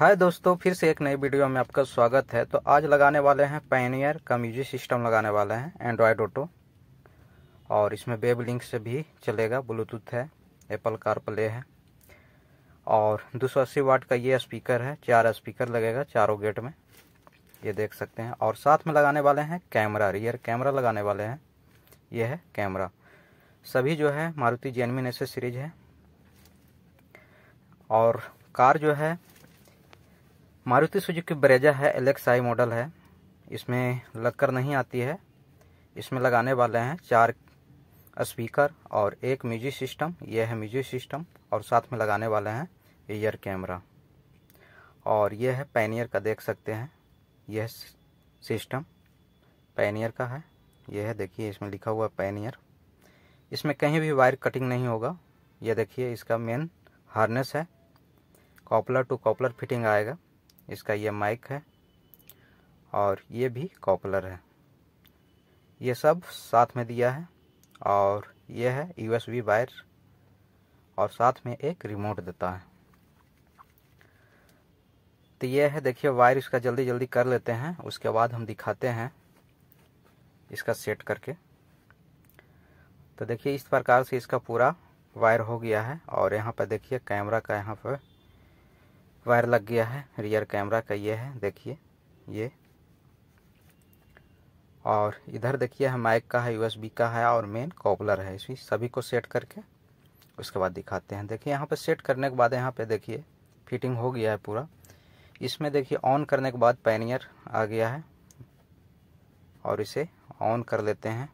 हाय दोस्तों फिर से एक नई वीडियो में आपका स्वागत है तो आज लगाने वाले हैं पैनियर का म्यूजिक सिस्टम लगाने वाले हैं एंड्रॉयड ऑटो और इसमें वेब लिंक से भी चलेगा ब्लूटूथ है एप्पल कार प्ले है और अस्सी वाट का ये स्पीकर है चार स्पीकर लगेगा चारों गेट में ये देख सकते हैं और साथ में लगाने वाले हैं कैमरा रियर कैमरा लगाने वाले हैं ये है कैमरा सभी जो है मारुति जेनमिन ऐसे सीरीज है और कार जो है मारुति सुजुकी ब्रेजा है एलेक्स आई मॉडल है इसमें लगकर नहीं आती है इसमें लगाने वाले हैं चार स्पीकर और एक म्यूजिक सिस्टम यह है म्यूजिक सिस्टम और साथ में लगाने वाले हैं ईयर कैमरा और यह है पैनियर का देख सकते हैं यह सिस्टम पैनियर का है यह है देखिए इसमें लिखा हुआ पैनियर इसमें कहीं भी वायर कटिंग नहीं होगा यह देखिए इसका मेन हार्नेस है कॉपलर टू कॉपलर फिटिंग आएगा इसका ये माइक है और ये भी कॉपलर है ये सब साथ में दिया है और ये है यूएसबी वायर और साथ में एक रिमोट देता है तो ये है देखिए वायर इसका जल्दी जल्दी कर लेते हैं उसके बाद हम दिखाते हैं इसका सेट करके तो देखिए इस प्रकार से इसका पूरा वायर हो गया है और यहाँ पर देखिए कैमरा का यहाँ पर वायर लग गया है रियर कैमरा का ये है देखिए ये और इधर देखिए है माइक का है यूएसबी का है और मेन कॉपलर है इसी सभी को सेट करके उसके बाद दिखाते हैं देखिए यहाँ पर सेट करने के बाद यहाँ पे देखिए फिटिंग हो गया है पूरा इसमें देखिए ऑन करने के बाद पैनियर आ गया है और इसे ऑन कर लेते हैं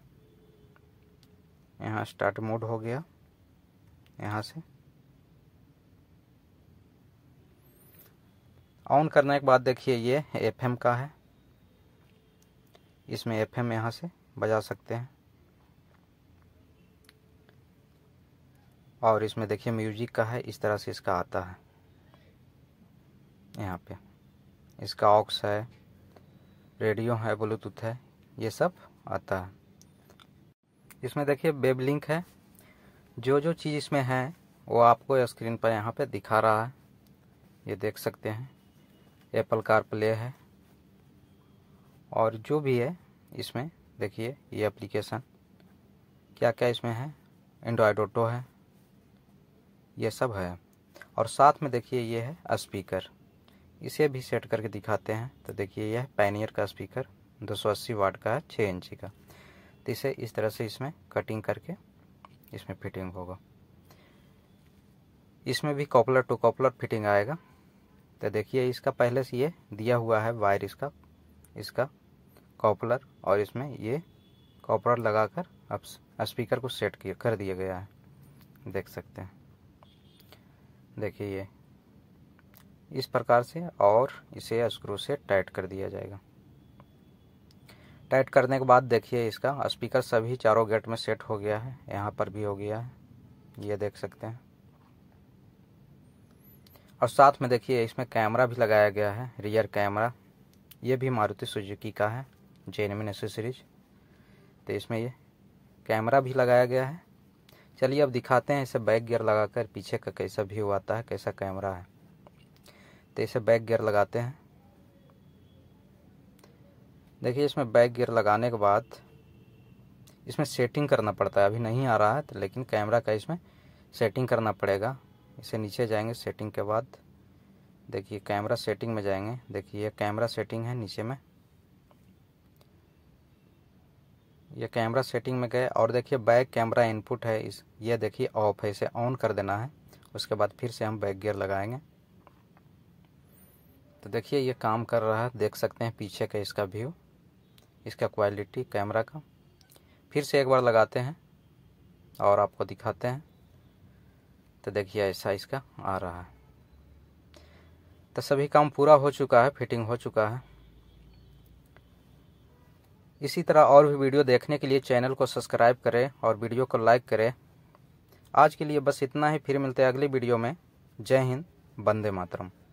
यहाँ स्टार्ट मोड हो गया यहाँ से ऑन करने के बाद देखिए ये एफएम का है इसमें एफएम यहाँ से बजा सकते हैं और इसमें देखिए म्यूजिक का है इस तरह से इसका आता है यहाँ पे इसका ऑक्स है रेडियो है ब्लूटूथ है ये सब आता है इसमें देखिए वेब लिंक है जो जो चीज़ इसमें है वो आपको स्क्रीन पर यहाँ पे दिखा रहा है ये देख सकते हैं एप्पल कार प्ले है और जो भी है इसमें देखिए ये एप्लीकेशन क्या क्या इसमें है एंड्रॉयड ऑटो है ये सब है और साथ में देखिए ये है स्पीकर इसे भी सेट करके दिखाते हैं तो देखिए यह पैनियर का स्पीकर 280 वाट का है छः इंची का तो इसे इस तरह से इसमें कटिंग करके इसमें फिटिंग होगा इसमें भी कॉपलर टू कॉपलर फिटिंग आएगा तो देखिए इसका पहले से ये दिया हुआ है वायर इसका इसका कॉपलर और इसमें ये कॉपलर लगाकर अब स्पीकर को सेट किया कर दिया गया है देख सकते हैं देखिए ये इस प्रकार से और इसे स्क्रू से टाइट कर दिया जाएगा टाइट करने के बाद देखिए इसका स्पीकर सभी चारों गेट में सेट हो गया है यहाँ पर भी हो गया है ये देख सकते हैं और साथ में देखिए इसमें कैमरा भी लगाया गया है रियर कैमरा ये भी मारुति सुजुकी का है जेनमिन एस सीरीज तो इसमें ये कैमरा भी लगाया गया है चलिए अब दिखाते हैं इसे बैक गियर लगाकर पीछे का कैसा व्यू आता है कैसा कैमरा है तो इसे बैक गियर लगाते हैं देखिए इसमें बैक गियर लगाने के बाद इसमें सेटिंग करना पड़ता है अभी नहीं आ रहा है तो लेकिन कैमरा का इसमें सेटिंग करना पड़ेगा इसे नीचे जाएंगे सेटिंग के बाद देखिए कैमरा सेटिंग में जाएंगे देखिए ये कैमरा सेटिंग है नीचे में ये कैमरा सेटिंग में गए और देखिए बैक कैमरा इनपुट है इस ये देखिए ऑफ है इसे ऑन कर देना है उसके बाद फिर से हम बैक गियर लगाएंगे तो देखिए ये काम कर रहा है देख सकते हैं पीछे का इसका व्यू इसका क्वालिटी कैमरा का फिर से एक बार लगाते हैं और आपको दिखाते हैं तो देखिए ऐसा इसका आ रहा है तो सभी काम पूरा हो चुका है फिटिंग हो चुका है इसी तरह और भी वीडियो देखने के लिए चैनल को सब्सक्राइब करें और वीडियो को लाइक करें आज के लिए बस इतना ही फिर मिलते हैं अगली वीडियो में जय हिंद वंदे मातरम